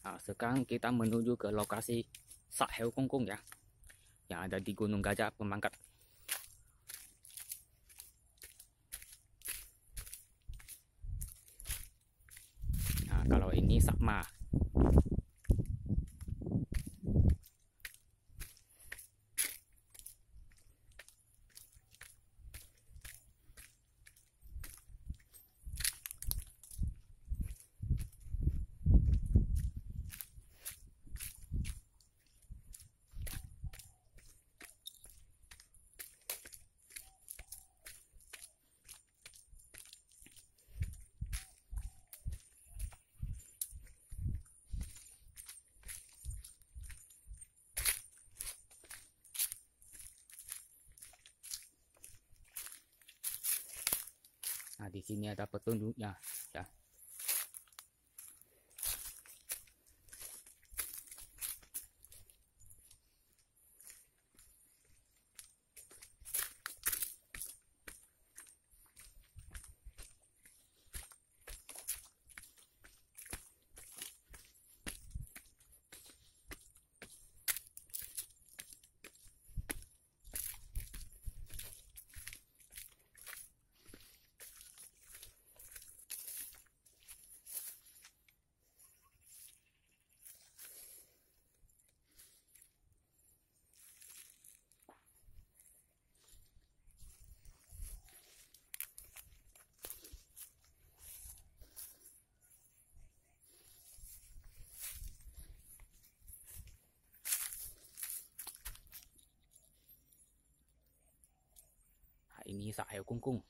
Nah, sekarang kita menuju ke lokasi Sahel Kongkong ya, yang ada di Gunung Gajah Pemangkat. Nah, kalau ini Sakma. Nah, di sini ada petunjuknya ya 尼里还有公共